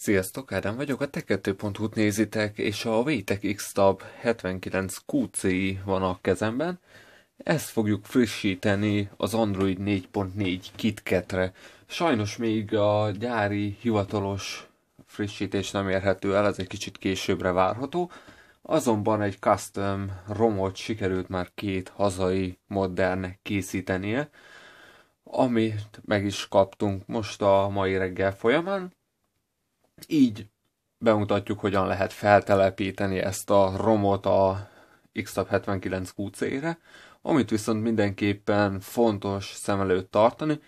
Sziasztok, Ádám vagyok, a tekettőhu nézitek, és a Vétek X-Tab 79 QCI van a kezemben. Ezt fogjuk frissíteni az Android 4.4 KitKatre. Sajnos még a gyári hivatalos frissítés nem érhető el, ez egy kicsit későbbre várható. Azonban egy custom romot sikerült már két hazai modern készítenie, amit meg is kaptunk most a mai reggel folyamán így bemutatjuk, hogyan lehet feltelepíteni ezt a romot a X79 QC-re, amit viszont mindenképpen fontos szem előtt tartani,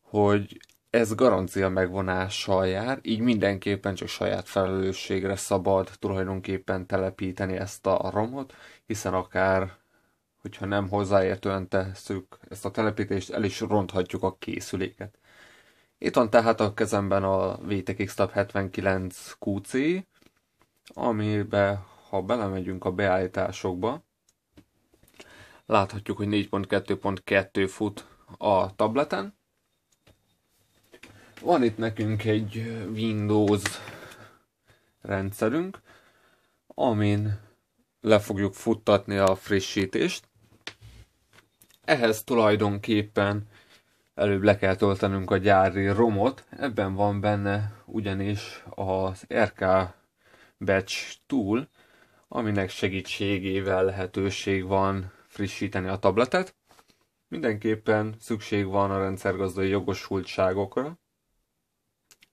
hogy ez garancia megvonással jár, így mindenképpen csak saját felelősségre szabad tulajdonképpen telepíteni ezt a romot, hiszen akár, hogyha nem hozzáértően tesszük ezt a telepítést, el is ronthatjuk a készüléket. Itt van tehát a kezemben a VTX Tab 79 QC, amiben ha belemegyünk a beállításokba, láthatjuk, hogy 4.2.2 fut a tableten. Van itt nekünk egy Windows rendszerünk, amin le fogjuk futtatni a frissítést. Ehhez tulajdonképpen Előbb le kell töltenünk a gyári romot, ebben van benne ugyanis az RK Batch Tool, aminek segítségével lehetőség van frissíteni a tabletet. Mindenképpen szükség van a rendszergazdai jogosultságokra,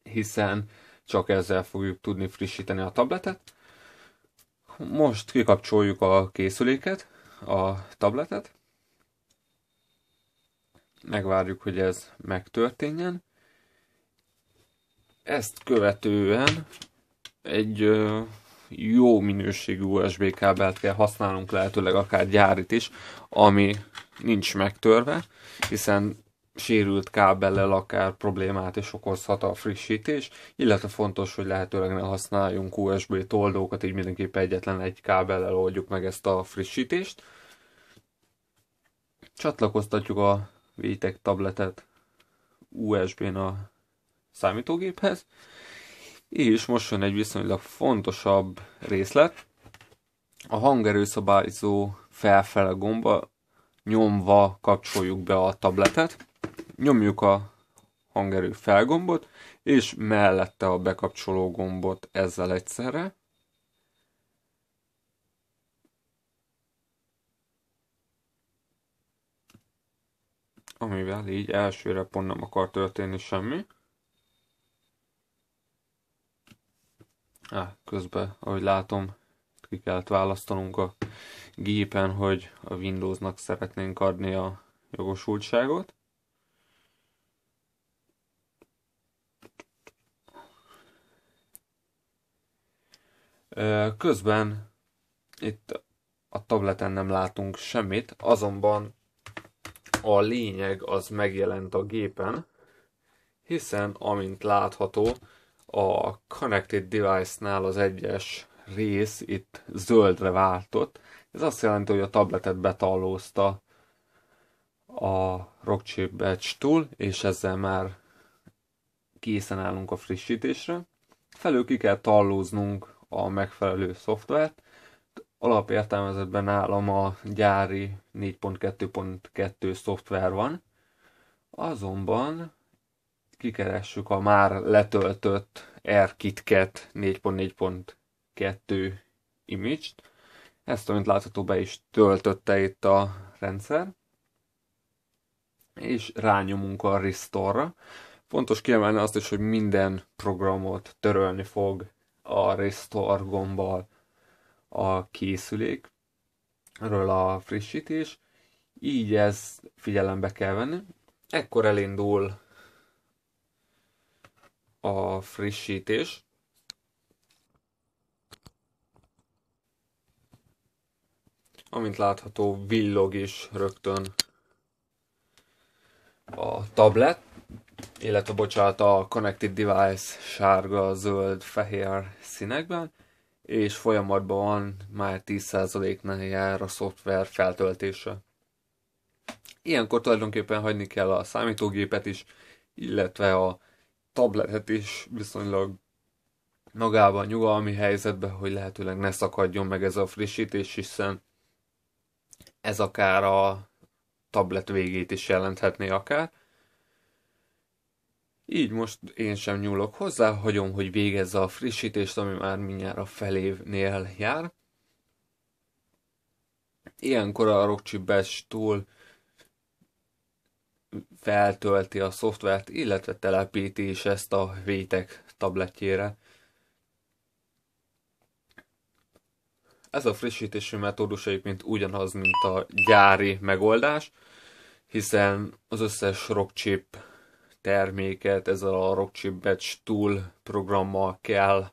hiszen csak ezzel fogjuk tudni frissíteni a tabletet. Most kikapcsoljuk a készüléket, a tabletet, megvárjuk, hogy ez megtörténjen. Ezt követően egy jó minőségű USB kábelt kell használnunk, lehetőleg akár gyárit is, ami nincs megtörve, hiszen sérült kábellel akár problémát is okozhat a frissítés, illetve fontos, hogy lehetőleg ne használjunk USB toldókat, így mindenképp egyetlen egy kábellel oldjuk meg ezt a frissítést. Csatlakoztatjuk a vétek tabletet USB-n a számítógéphez, és most jön egy viszonylag fontosabb részlet, a hangerőszabályzó felfele gomba nyomva kapcsoljuk be a tabletet, nyomjuk a hangerő felgombot, és mellette a bekapcsoló gombot ezzel egyszerre, amivel így elsőre pont nem akar történni semmi. Á, közben, ahogy látom, ki kellett választanunk a gépen, hogy a Windowsnak szeretnénk adni a jogosultságot. Közben itt a tableten nem látunk semmit, azonban a lényeg az megjelent a gépen, hiszen amint látható, a Connected Device-nál az egyes rész itt zöldre váltott. Ez azt jelenti, hogy a tabletet betallózta a Rockchip Batch Tool, és ezzel már készen állunk a frissítésre. Felül ki kell tallóznunk a megfelelő szoftvert, alapértelmezetben nálam a gyári 4.2.2 szoftver van, azonban kikeressük a már letöltött AirKitKet 4.4.2 image-t. Ezt, amit látható, be is töltötte itt a rendszer. És rányomunk a Restore-ra. Fontos kiemelni azt is, hogy minden programot törölni fog a Restore gombbal a készülék, erről a frissítés, így ez figyelembe kell venni. Ekkor elindul a frissítés. Amint látható, villog is rögtön a tablet, illetve bocsánat, a Connected Device sárga, zöld, fehér színekben és folyamatban van már 10%-nál jár a szoftver feltöltése. Ilyenkor tulajdonképpen hagyni kell a számítógépet is, illetve a tabletet is viszonylag magában nyugalmi helyzetbe, hogy lehetőleg ne szakadjon meg ez a frissítés, hiszen ez akár a tablet végét is jelenthetné akár. Így most én sem nyúlok hozzá, hagyom, hogy végezze a frissítést, ami már mindjárt a felévnél jár. Ilyenkor a rockcsibes túl feltölti a szoftvert, illetve telepíti is ezt a vétek tabletjére. Ez a frissítési metódus egyébként ugyanaz, mint a gyári megoldás, hiszen az összes rockchip terméket ezzel a Rockchip Batch Tool programmal kell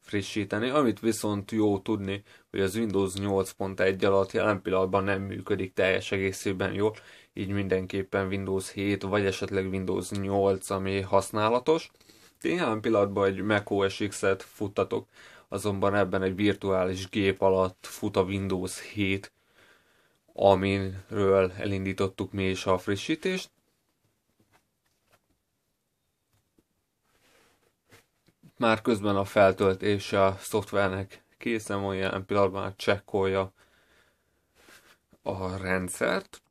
frissíteni, amit viszont jó tudni, hogy az Windows 8.1 alatt jelen pillanatban nem működik teljes egészében jól, így mindenképpen Windows 7 vagy esetleg Windows 8, ami használatos. Én jelen pillanatban egy Mac OS X-et futtatok, azonban ebben egy virtuális gép alatt fut a Windows 7, amiről elindítottuk mi is a frissítést, már közben a feltöltése a szoftvernek készen van, jelen pillanatban csekkolja a rendszert.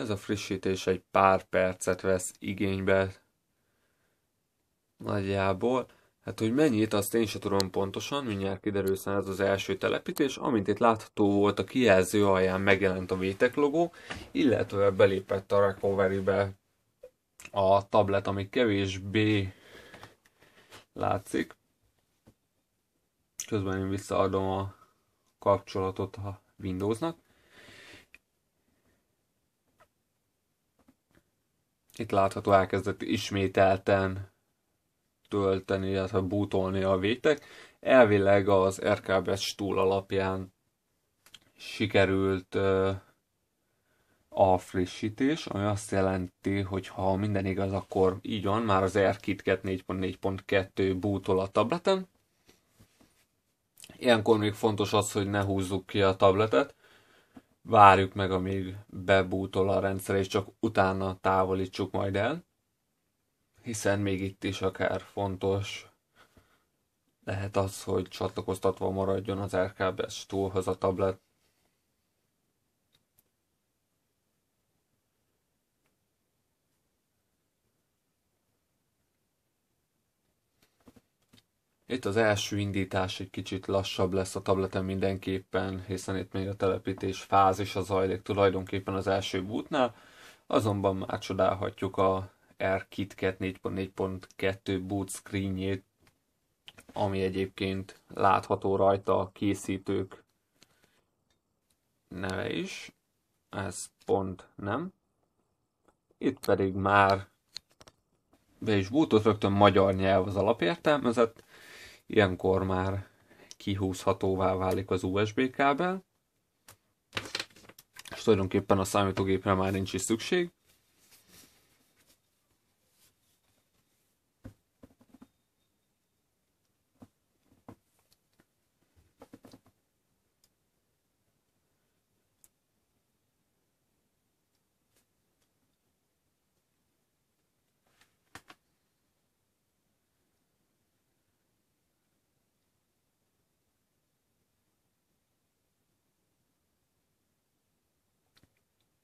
Ez a frissítés egy pár percet vesz igénybe. Nagyjából. Hát, hogy mennyit, azt én sem tudom pontosan, mindjárt kiderül ez az első telepítés. Amint itt látható volt, a kijelző alján megjelent a VTEC logó, illetve belépett a Recovery-be a tablet, ami kevésbé látszik. Közben én visszaadom a kapcsolatot a Windowsnak. Itt látható elkezdett ismételten tölteni, illetve bootolni a vétek. Elvileg az RK túl alapján sikerült a frissítés, ami azt jelenti, hogy ha minden igaz, akkor így van, már az AirKitket 4.4.2 bootol a tableten. Ilyenkor még fontos az, hogy ne húzzuk ki a tabletet, várjuk meg, amíg bebútol a rendszer, és csak utána távolítsuk majd el, hiszen még itt is akár fontos lehet az, hogy csatlakoztatva maradjon az RKBS túlhoz a tablet Itt az első indítás egy kicsit lassabb lesz a tableten mindenképpen, hiszen itt még a telepítés fázis az zajlik tulajdonképpen az első bootnál, azonban már csodálhatjuk a AirKitKat 4.4.2 boot screenjét, ami egyébként látható rajta a készítők neve is, ez pont nem. Itt pedig már be is bootot, rögtön magyar nyelv az alapértelmezett. Ilyenkor már kihúzhatóvá válik az USB kábel, és tulajdonképpen a számítógépre már nincs is szükség.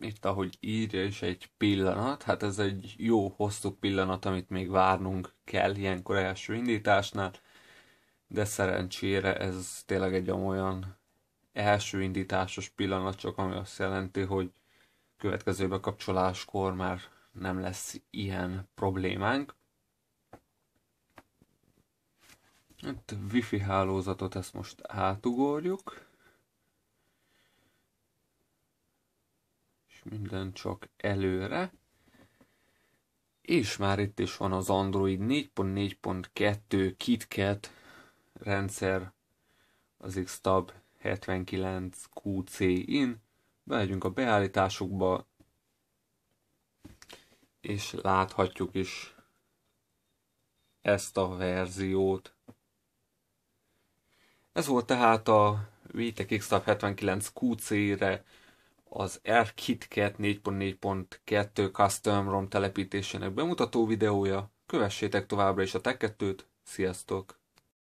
itt, ahogy írja is egy pillanat, hát ez egy jó hosszú pillanat, amit még várnunk kell ilyenkor első indításnál, de szerencsére ez tényleg egy olyan első indításos pillanat, csak ami azt jelenti, hogy következő bekapcsoláskor már nem lesz ilyen problémánk. Itt hát, wifi hálózatot ezt most átugorjuk. minden csak előre. És már itt is van az Android 4.4.2 KitKat rendszer, az Xtab 79QC-in. Bemegyünk a beállításokba, és láthatjuk is ezt a verziót. Ez volt tehát a VTX Xtab 79 QC-re az AirKitKat 4.4.2 e Custom ROM telepítésének bemutató videója. Kövessétek továbbra is a tech Sziasztok!